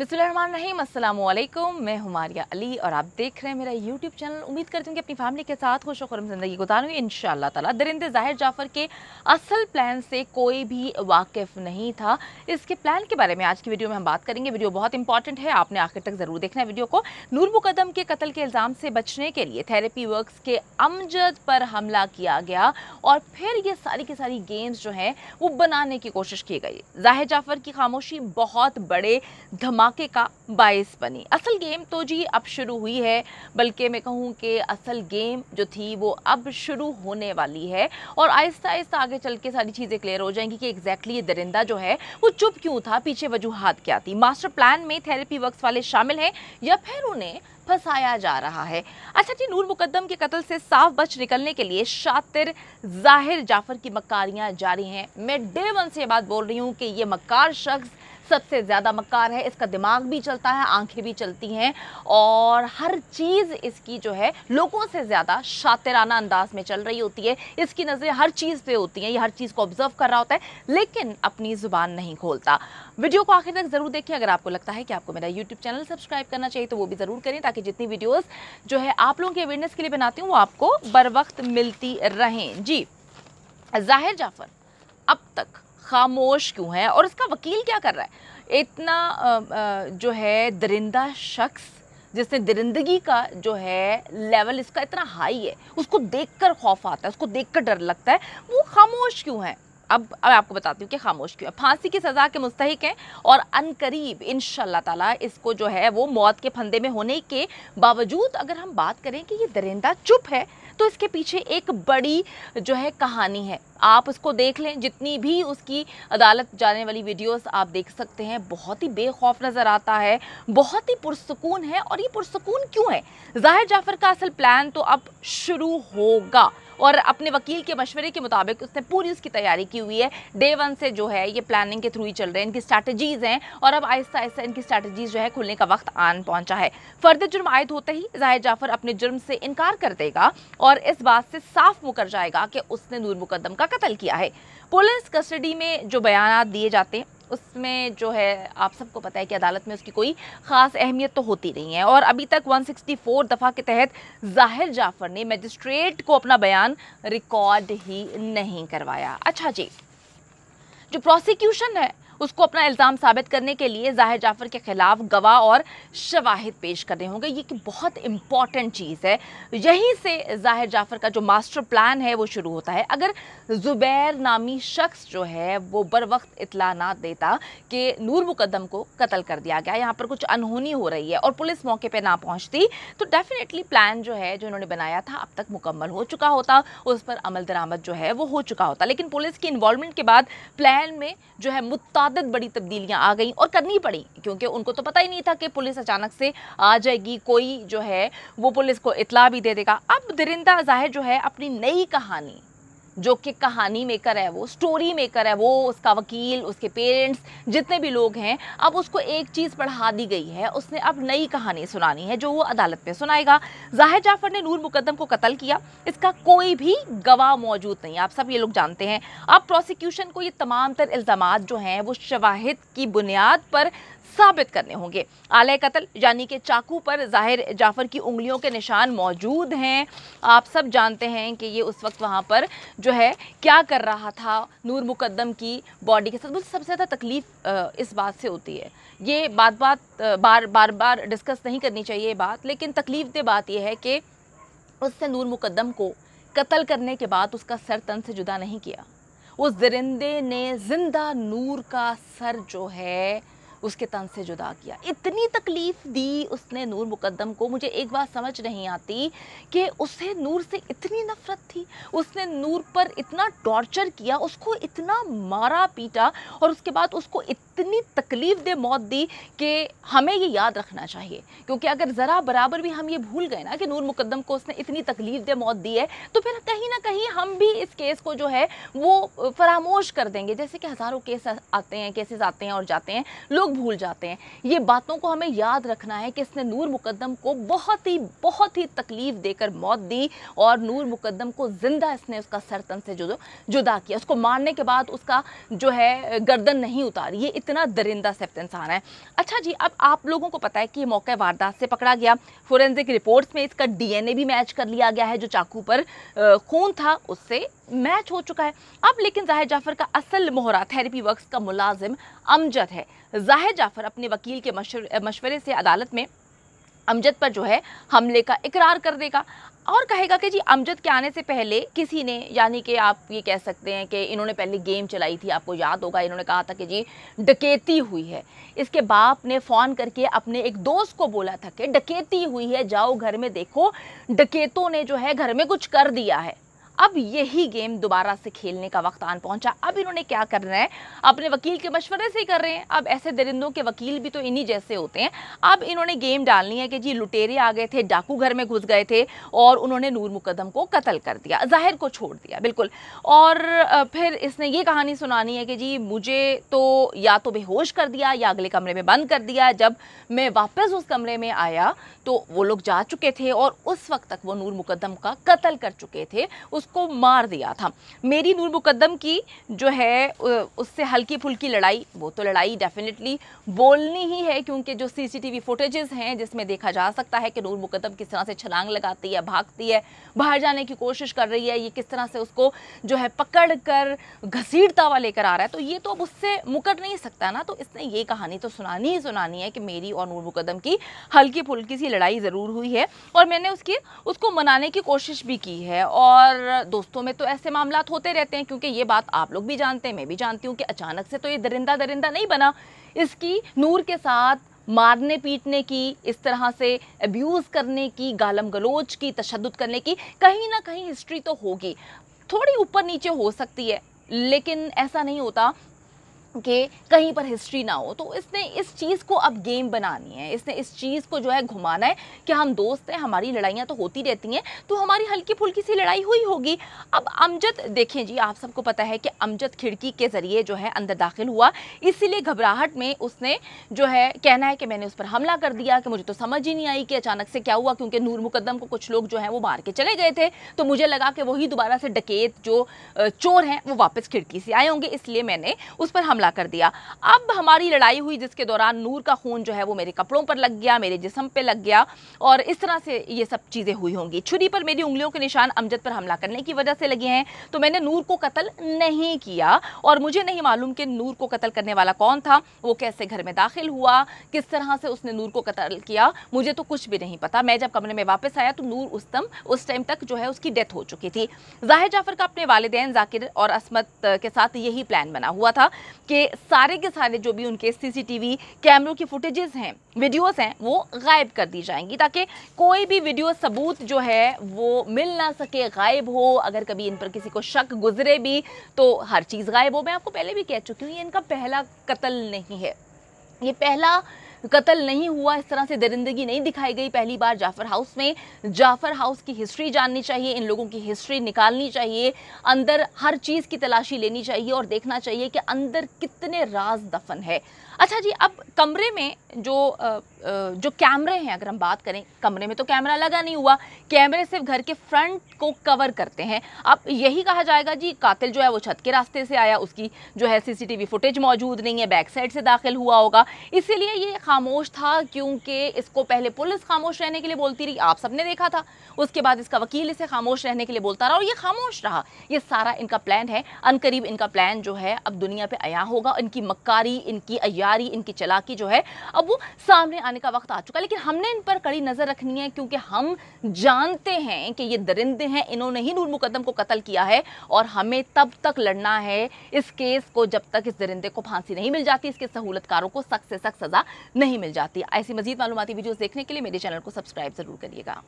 बिस्मिल्लाम मैं हमारिया अली और आप देख रहे हैं मेरा यूट्यूब चैनल उम्मीद करती हूँ कि अपनी फैमिली के साथ खुश वरम ज़िंदगी गुजारूँगी इन ताला दरिंदे ज़ाहिर जाफ़र के असल प्लान से कोई भी वाकिफ़ नहीं था इसके प्लान के बारे में आज की वीडियो में हम बात करेंगे वीडियो बहुत इंपॉर्टेंट है आपने आखिर तक ज़रूर देखना है वीडियो को नूर मुकदम के कत्ल के इल्ज़ाम से बचने के लिए थेरेपी वर्क के अमजद पर हमला किया गया और फिर ये सारी की सारी गेम्स जो हैं वो बनाने की कोशिश की गई ज़ाहिर जाफ़र की खामोशी बहुत बड़े धमाके धमाके का बायस बनी असल गेम तो जी अब शुरू हुई है बल्कि मैं कहूँ कि असल गेम जो थी वो अब शुरू होने वाली है और आहिस्ता आहिस्ता आगे चल के सारी चीज़ें क्लियर हो जाएंगी कि एग्जैक्टली ये दरिंदा जो है वो चुप क्यों था पीछे वजूहत क्या थी मास्टर प्लान में थेरेपी वर्क वाले शामिल हैं या फिर उन्हें फंसाया जा रहा है अच्छा जी नूर मुकदम के कत्ल से साफ बच निकलने के लिए शातिर जाहिर जाफर की मकारियां जारी हैं मैं डे वन से ये बात बोल रही हूँ कि ये मक्कार शख्स सबसे ज़्यादा मक्कार है इसका दिमाग भी चलता है आंखें भी चलती हैं और हर चीज़ इसकी जो है लोगों से ज़्यादा शातिराना अंदाज में चल रही होती है इसकी नज़रें हर चीज़ पे होती हैं ये हर चीज़ को ऑब्जर्व कर रहा होता है लेकिन अपनी ज़ुबान नहीं खोलता वीडियो को आखिर तक ज़रूर देखें अगर आपको लगता है कि आपको मेरा यूट्यूब चैनल सब्सक्राइब करना चाहिए तो वो भी ज़रूर करें ताकि जितनी वीडियोज़ जो है आप लोगों की अवेयरनेस के लिए बनाती हूँ वो आपको बर वक्त मिलती रहें जी जाहिर जाफर अब तक खामोश क्यों है और उसका वकील क्या कर रहा है इतना जो है दरिंदा शख्स जिसने दरिंदगी का जो है लेवल इसका इतना हाई है उसको देखकर खौफ आता है उसको देखकर डर लगता है वो खामोश क्यों है अब अब आपको बताती हूँ कि खामोश क्यों है फांसी की सज़ा के मुस्तक हैं और अनकरीब इन ताला इसको जो है वो मौत के फंदे में होने के बावजूद अगर हम बात करें कि ये दरिंदा चुप है तो इसके पीछे एक बड़ी जो है कहानी है आप उसको देख लें जितनी भी उसकी अदालत जाने वाली वीडियोस आप देख सकते हैं बहुत ही बेखौफ नज़र आता है बहुत ही पुरसकून है और ये पुरसकून क्यों है जाहिर जाफर का असल प्लान तो अब शुरू होगा और अपने वकील के मशवरे के मुताबिक उसने पूरी उसकी तैयारी की हुई है डे वन से जो है ये प्लानिंग के थ्रू ही चल रहे हैं इनकी स्ट्रैटेजीज़ हैं और अब आहिस्ता आहिस्ता इनकी स्ट्रैटेजीज़ जो है खुलने का वक्त आन पहुंचा है फर्द जुर्म आयद होते ही जाहिर जाफर अपने जुर्म से इनकार कर देगा और इस बात से साफ मुकर जाएगा कि उसने नूर मुकदम का कत्ल किया है पुलिस कस्टडी में जो बयान दिए जाते हैं उसमें जो है आप सबको पता है कि अदालत में उसकी कोई ख़ास अहमियत तो होती नहीं है और अभी तक 164 दफ़ा के तहत जाहिर जाफ़र ने मजिस्ट्रेट को अपना बयान रिकॉर्ड ही नहीं करवाया अच्छा जी जो प्रोसिक्यूशन है उसको अपना इल्ज़ाम साबित करने के लिए जाहिर जाफर के खिलाफ गवाह और शवाहिद पेश करने होंगे ये कि बहुत इंपॉर्टेंट चीज़ है यहीं से जाहिर जाफर का जो मास्टर प्लान है वो शुरू होता है अगर ज़ुबैर नामी शख्स जो है वो बर वक्त इतला ना देता कि नूर मुकदम को कत्ल कर दिया गया यहाँ पर कुछ अनहोनी हो रही है और पुलिस मौके पर ना पहुँचती तो डेफिनेटली प्लान जो है जो इन्होंने बनाया था अब तक मुकम्मल हो चुका होता उस पर अमल दरामद जो है वो हो चुका होता लेकिन पुलिस की इन्वॉलमेंट के बाद प्लान में जो है मुत्ता आदत बड़ी तब्दीलियां आ गई और करनी पड़ी क्योंकि उनको तो पता ही नहीं था कि पुलिस अचानक से आ जाएगी कोई जो है वो पुलिस को इतला भी दे देगा अब दरिंदा जाहिर जो है अपनी नई कहानी जो कि कहानी मेकर है वो स्टोरी मेकर है वो उसका वकील उसके पेरेंट्स जितने भी लोग हैं अब उसको एक चीज़ पढ़ा दी गई है उसने अब नई कहानी सुनानी है जो वो अदालत में सुनाएगा जाहिर जाफर ने नूर मुकदम को कत्ल किया इसका कोई भी गवाह मौजूद नहीं आप सब ये लोग जानते हैं अब प्रोसिक्यूशन को ये तमाम तर इल्ज़ाम जो हैं वो शवाहिद की बुनियाद पर साबित करने होंगे आलय कत्ल यानी कि चाकू पर जाहिर जाफर की उंगलियों के निशान मौजूद हैं आप सब जानते हैं कि ये उस वक्त वहाँ पर जो है क्या कर रहा था नूर मुकदम की बॉडी के साथ मुझे सबसे ज़्यादा तकलीफ इस बात से होती है ये बात बात बार बार बार डिस्कस नहीं करनी चाहिए बात लेकिन तकलीफ दे बात यह है कि उससे नूर मुकदम को कत्ल करने के बाद उसका सर तन से जुदा नहीं किया उस दरिंदे ने जिंदा नूर का सर जो है उसके तन से जुदा किया इतनी तकलीफ़ दी उसने नूर मुकदम को मुझे एक बात समझ नहीं आती कि उसे नूर से इतनी नफ़रत थी उसने नूर पर इतना टॉर्चर किया उसको इतना मारा पीटा और उसके बाद उसको इतनी तकलीफ़ दे मौत दी कि हमें ये याद रखना चाहिए क्योंकि अगर ज़रा बराबर भी हम ये भूल गए ना कि नूर मुकदम को उसने इतनी तकलीफ़ दे मौत दी है तो फिर कहीं ना कहीं हम भी इस केस को जो है वो फरामोश कर देंगे जैसे कि हज़ारों केस आते हैं केसेस आते हैं और जाते हैं लोग लोग भूल जाते हैं ये बातों को हमें याद रखना है कि इसने नूर मुकदम को बहुत ही बहुत ही तकलीफ़ देकर मौत दी और नूर मुकदम को ज़िंदा इसने उसका सरतन से जुदो जुदा किया उसको मारने के बाद उसका जो है गर्दन नहीं उतारी ये इतना दरिंदा सेफ्त इंसान है अच्छा जी अब आप लोगों को पता है कि ये मौके वारदात से पकड़ा गया फोरेंसिक रिपोर्ट्स में इसका डीएनए भी मैच कर लिया गया है जो चाकू पर खून था उससे मैच हो चुका है अब लेकिन जाहिर जाफर का असल मोहरा थेरेपी वर्क्स का मुलाजिम अमजद है जाहिर जाफर अपने वकील के मशवरे से अदालत में अमजद पर जो है हमले का इकरार कर देगा और कहेगा कि जी अमजद के आने से पहले किसी ने यानी कि आप ये कह सकते हैं कि इन्होंने पहले गेम चलाई थी आपको याद होगा इन्होंने कहा था कि जी डकेती हुई है इसके बाप ने फ़ोन करके अपने एक दोस्त को बोला था कि डकेती हुई है जाओ घर में देखो डकेतों ने जो है घर में कुछ कर दिया है अब यही गेम दोबारा से खेलने का वक्त आन पहुंचा अब इन्होंने क्या करना है अपने वकील के मशवरे से ही कर रहे हैं अब ऐसे दरिंदों के वकील भी तो इन्हीं जैसे होते हैं अब इन्होंने गेम डालनी है कि जी लुटेरे आ गए थे डाकू घर में घुस गए थे और उन्होंने नूर मुकदम को कत्ल कर दिया जाहिर को छोड़ दिया बिल्कुल और फिर इसने ये कहानी सुनानी है कि जी मुझे तो या तो बेहोश कर दिया या अगले कमरे में बंद कर दिया जब मैं वापस उस कमरे में आया तो वो लोग जा चुके थे और उस वक्त तक वो नूर मुकदम का कत्ल कर चुके थे उस उसको मार दिया था मेरी नूर मुकदम की जो है उससे हल्की फुल्की लड़ाई वो तो लड़ाई डेफिनेटली बोलनी ही है क्योंकि जो सीसीटीवी फुटेजेस हैं जिसमें देखा जा सकता है कि नूर मुकदम किस तरह से छलांग लगाती है भागती है बाहर जाने की कोशिश कर रही है ये किस तरह से उसको जो है पकड़ कर घसीटता हुआ लेकर आ रहा है तो ये तो अब उससे मुकर नहीं सकता ना तो इसने ये कहानी तो सुनानी ही सुनानी है कि मेरी और नूर मुकदम की हल्की फुल्की सी लड़ाई ज़रूर हुई है और मैंने उसकी उसको मनाने की कोशिश भी की है और दोस्तों में तो ऐसे मामला होते रहते हैं क्योंकि ये बात आप लोग भी जानते हैं मैं भी जानती हूँ कि अचानक से तो ये दरिंदा दरिंदा नहीं बना इसकी नूर के साथ मारने पीटने की इस तरह से अब्यूज़ करने की गालम गलोच की तशद करने की कहीं ना कहीं हिस्ट्री तो होगी थोड़ी ऊपर नीचे हो सकती है लेकिन ऐसा नहीं होता कि कहीं पर हिस्ट्री ना हो तो इसने इस चीज़ को अब गेम बनानी है इसने इस चीज़ को जो है घुमाना है कि हम दोस्त हैं हमारी लड़ाइयाँ तो होती रहती हैं तो हमारी हल्की फुल्की सी लड़ाई हुई होगी अब अमजद देखें जी आप सबको पता है कि अमजद खिड़की के ज़रिए जो है अंदर दाखिल हुआ इसीलिए घबराहट में उसने जो है कहना है कि मैंने उस पर हमला कर दिया कि मुझे तो समझ ही नहीं आई कि अचानक से क्या हुआ क्योंकि नूर मुकदम को कुछ लोग जो हैं वो मार के चले गए थे तो मुझे लगा कि वही दोबारा से डकेत जो चोर हैं वो वापस खिड़की से आए होंगे इसलिए मैंने उस पर हमला हमला कर दिया अब हमारी लड़ाई हुई जिसके दौरान नूर का खून जो है वो मेरे कपड़ों पर लग गया मेरे जिसम पर लग गया और इस तरह से ये सब चीज़ें हुई होंगी छुरी पर मेरी उंगलियों के निशान अमजद पर हमला करने की वजह से लगे हैं तो मैंने नूर को कत्ल नहीं किया और मुझे नहीं मालूम कि नूर को कत्ल करने वाला कौन था वो कैसे घर में दाखिल हुआ किस तरह से उसने नूर को कत्ल किया मुझे तो कुछ भी नहीं पता मैं जब कमरे में वापस आया तो नूर उस तम उस टाइम तक जो है उसकी डेथ हो चुकी थी जाहिर जाफर का अपने वालदेन जाकिर और असमत के साथ यही प्लान बना हुआ था के सारे के सारे जो भी उनके सीसीटीवी कैमरों की फुटेजेस हैं वीडियोस हैं वो गायब कर दी जाएंगी ताकि कोई भी वीडियो सबूत जो है वो मिल ना सके गायब हो अगर कभी इन पर किसी को शक गुजरे भी तो हर चीज़ गायब हो मैं आपको पहले भी कह चुकी हूँ ये इनका पहला कत्ल नहीं है ये पहला कत्ल नहीं हुआ इस तरह से दरिंदगी नहीं दिखाई गई पहली बार जाफर हाउस में जाफर हाउस की हिस्ट्री जाननी चाहिए इन लोगों की हिस्ट्री निकालनी चाहिए अंदर हर चीज़ की तलाशी लेनी चाहिए और देखना चाहिए कि अंदर कितने राज दफन है अच्छा जी अब कमरे में जो जो कैमरे हैं अगर हम बात करें कमरे में तो कैमरा लगा नहीं हुआ कैमरे सिर्फ घर के फ्रंट को कवर करते हैं अब यही कहा जाएगा जी कातिल जो है वो छत के रास्ते से आया उसकी जो है सीसीटीवी फुटेज मौजूद नहीं है बैक साइड से दाखिल हुआ होगा इसीलिए ये खामोश था क्योंकि इसको पहले पुलिस खामोश रहने के लिए बोलती रही आप सबने देखा था उसके बाद इसका वकील इसे खामोश रहने के लिए बोलता रहा और ये खामोश रहा ये सारा इनका प्लान है अनकरीब इनका प्लान जो है अब दुनिया पर आया होगा इनकी मक्कारी इनकी अयारी इनकी चलाकी जो है अब वो सामने आने का वक्त आ चुका है लेकिन हमने इन पर कड़ी नज़र रखनी है क्योंकि हम जानते हैं कि ये दरिंदे हैं इन्होंने ही नूर मुकदम को कत्ल किया है और हमें तब तक लड़ना है इस केस को जब तक इस दरिंदे को फांसी नहीं मिल जाती इसके सहूलतकारों को सख्त से सख्त सज़ा नहीं मिल जाती ऐसी मजीद मालूमती वीडियो देखने के लिए मेरे चैनल को सब्सक्राइब ज़रूर करिएगा